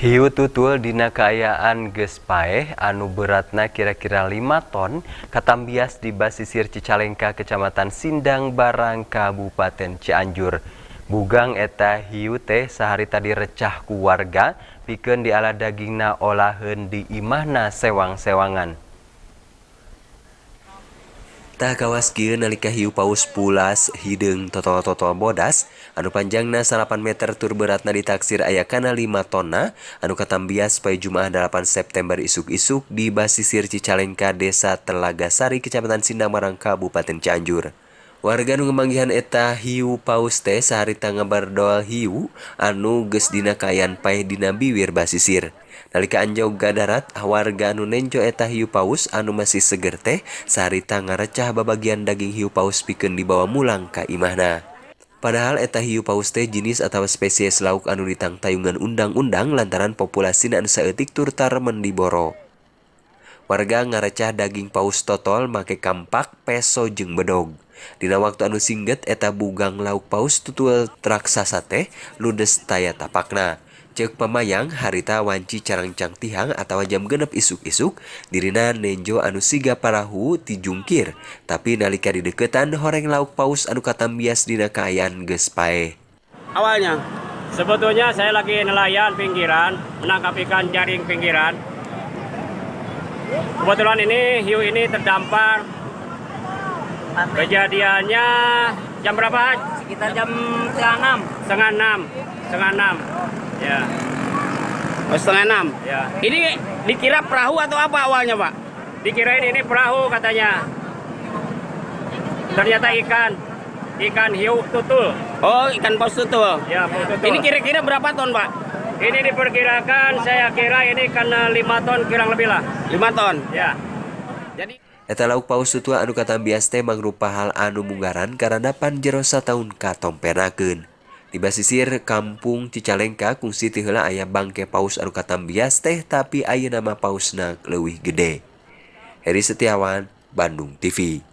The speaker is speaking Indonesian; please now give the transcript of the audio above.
Hiu tutuldina Kaayaan Gespaeh anu beratna kira-kira 5 ton, kataambias di Basisir Cicallengka Kecamatan Sindang Barang Kabupaten Cianjur. Bugang eta Hyute Saharita di recah ku keluargaga, piken di ala Dagingna Olahen di Imahna Sewang Sewangan. Tah kawaskin nalika hiu paus pulas hidung totol-totol bodas anu panjangna 8 meter tur beratna ditaksir ayakana 5 tonna anu katambias supaya Jumaah 8 September isuk-isuk di basisir Cicalengka Desa Telaga Sari Kecamatan Sindamarang Kabupaten Cianjur. Warga numangianhan eta hiu pauste saarit ngabar doa hiu anu ges dinakaan payeh dinbi Wirbaisir. Dalika anjau gadarat hawarga nunenco eta hiu paus anumasi segerte saariita nga recah babagian daging hiu paus piken dibawa mulang kaimahna. Padahal eta hiu pauste jinis atau spesies lauk anuritang tayungan undang-undang lantaran populasinan seeetik turtar mediboro. Warga nga recah daging paus totol make kampak peso jeung bedog. Dina waktu anu singget eta bugang lauk paus tutul raksasa teh ludes taya tapakna. Cek pemayang harita wanci carangcang tihang atau jam genep isuk-isuk dirina nenjo anu siga parahu jungkir. tapi nalika di deketan horeng lauk paus anu katambias dina dinakayan gespae. Awalnya sebetulnya saya lagi nelayan pinggiran menangkap ikan jaring pinggiran. Kebetulan ini hiu ini terdampar Klaten. Kejadiannya jam berapa? Sekitar jam setengah enam. Setengah enam. Setengah enam. Ya. Oh, setengah enam. Ya. Ini dikira perahu atau apa awalnya, Pak? Dikira ini perahu katanya. Ternyata ikan. Ikan hiu tutul. Oh, ikan paus tutul. Ya, paus tutul. Ini kira-kira berapa ton, Pak? Ini diperkirakan saya kira ini karena 5 ton kurang lebih lah. 5 ton? Ya. Jadi au paustua Anukaambiasste mangruppa hal anu mugaran karenapan jerosa ta katomperakkenun Diba sisir Kampung Cicalleka kungsiihla ayam bangke paus Arukaambias teh tapi aye nama pausnag lewih gede. Heri Setiawan Bandung TV.